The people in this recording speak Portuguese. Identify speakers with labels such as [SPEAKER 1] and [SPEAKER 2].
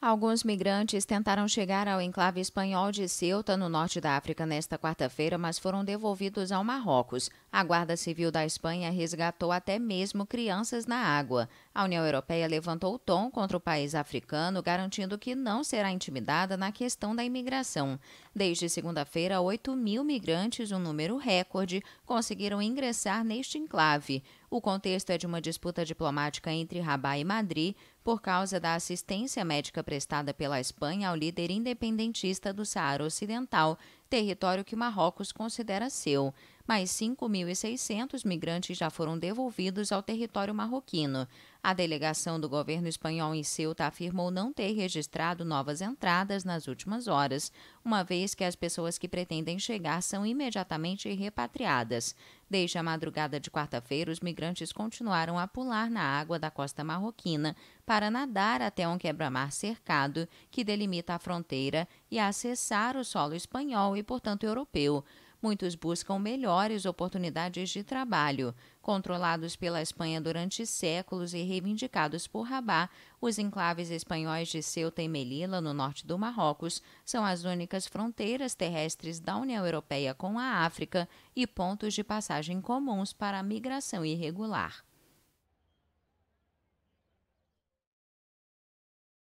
[SPEAKER 1] Alguns migrantes tentaram chegar ao enclave espanhol de Ceuta, no norte da África, nesta quarta-feira, mas foram devolvidos ao Marrocos. A Guarda Civil da Espanha resgatou até mesmo crianças na água. A União Europeia levantou o tom contra o país africano, garantindo que não será intimidada na questão da imigração. Desde segunda-feira, 8 mil migrantes, um número recorde, conseguiram ingressar neste enclave. O contexto é de uma disputa diplomática entre Rabat e Madrid, por causa da assistência médica prestada pela Espanha ao líder independentista do Saara Ocidental, território que Marrocos considera seu. Mais 5.600 migrantes já foram devolvidos ao território marroquino. A delegação do governo espanhol em Ceuta afirmou não ter registrado novas entradas nas últimas horas, uma vez que as pessoas que pretendem chegar são imediatamente repatriadas. Desde a madrugada de quarta-feira, os migrantes continuaram a pular na água da costa marroquina para nadar até um quebra-mar cercado que delimita a fronteira e acessar o solo espanhol e, portanto, europeu muitos buscam melhores oportunidades de trabalho. Controlados pela Espanha durante séculos e reivindicados por Rabat, os enclaves espanhóis de Ceuta e Melilla, no norte do Marrocos, são as únicas fronteiras terrestres da União Europeia com a África e pontos de passagem comuns para a migração irregular.